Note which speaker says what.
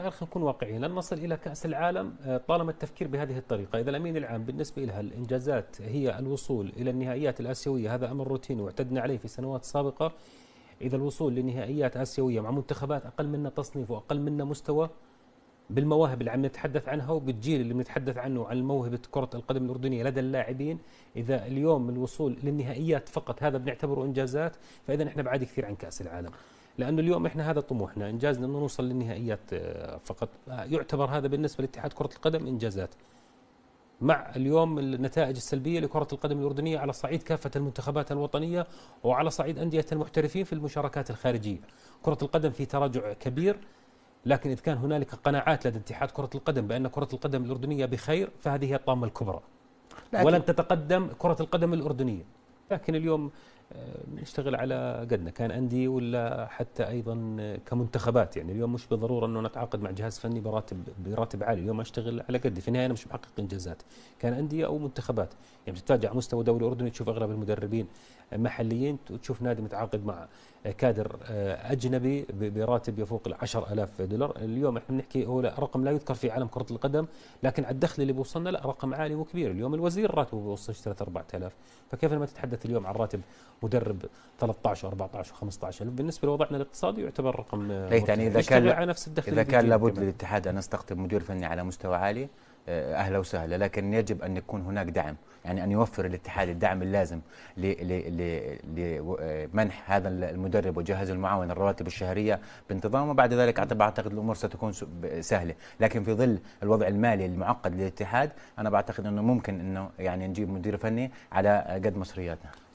Speaker 1: خلينا نكون واقعيين لن نصل الى كاس العالم آه، طالما التفكير بهذه الطريقه، اذا الامين العام بالنسبه لها الانجازات هي الوصول الى النهائيات الاسيويه هذا امر روتيني واعتدنا عليه في سنوات سابقه. اذا الوصول لنهائيات اسيويه مع منتخبات اقل منا تصنيف واقل منا مستوى بالمواهب اللي عم نتحدث عنها وبالجيل اللي بنتحدث عنه عن موهبه كره القدم الاردنيه لدى اللاعبين، اذا اليوم الوصول للنهائيات فقط هذا بنعتبره انجازات، فاذا احنا بعاد كثير عن كاس العالم. لانه اليوم احنا هذا طموحنا انجازنا انه نوصل للنهائيات آه، فقط آه، يعتبر هذا بالنسبه لاتحاد كره القدم انجازات مع اليوم النتائج السلبيه لكره القدم الاردنيه على صعيد كافه المنتخبات الوطنيه وعلى صعيد انديه المحترفين في المشاركات الخارجيه كره القدم في تراجع كبير لكن اذا كان هنالك قناعات لدى اتحاد كره القدم بان كره القدم الاردنيه بخير فهذه هي الطامه الكبرى ولن تتقدم كره القدم الاردنيه لكن اليوم بنشتغل على قدنا كان أندية ولا حتى أيضا كمنتخبات يعني اليوم مش بالضرورة أنه نتعاقد مع جهاز فني براتب براتب عالي اليوم أشتغل على قدي في النهاية أنا مش محقق إنجازات كان أندية أو منتخبات يعني بتتراجع على مستوى دوري أردني تشوف أغلب المدربين محليين وتشوف نادي متعاقد مع كادر أجنبي براتب يفوق ال 10000 دولار اليوم احنا بنحكي هو رقم لا يذكر في عالم كرة القدم لكن على الدخل اللي بوصلنا لا رقم عالي وكبير اليوم الوزير راتبه بوصلش 3 4000 فكيف لما تتحدث اليوم عن راتب مدرب 13 14 و بالنسبه لوضعنا الاقتصادي يعتبر رقم اي آه، يعني اذا كان على نفس الدخل اذا كان لابد
Speaker 2: للاتحاد ان يستقطب مدير فني على مستوى عالي آه، اهلا وسهلا لكن يجب ان يكون هناك دعم يعني ان يوفر الاتحاد الدعم اللازم لمنح آه، هذا المدرب وجهاز المعاون الرواتب الشهريه بانتظام وبعد ذلك اعتقد الامور ستكون سهله لكن في ظل الوضع المالي المعقد للاتحاد انا بعتقد انه ممكن انه يعني نجيب مدير فني على قد مصرياتنا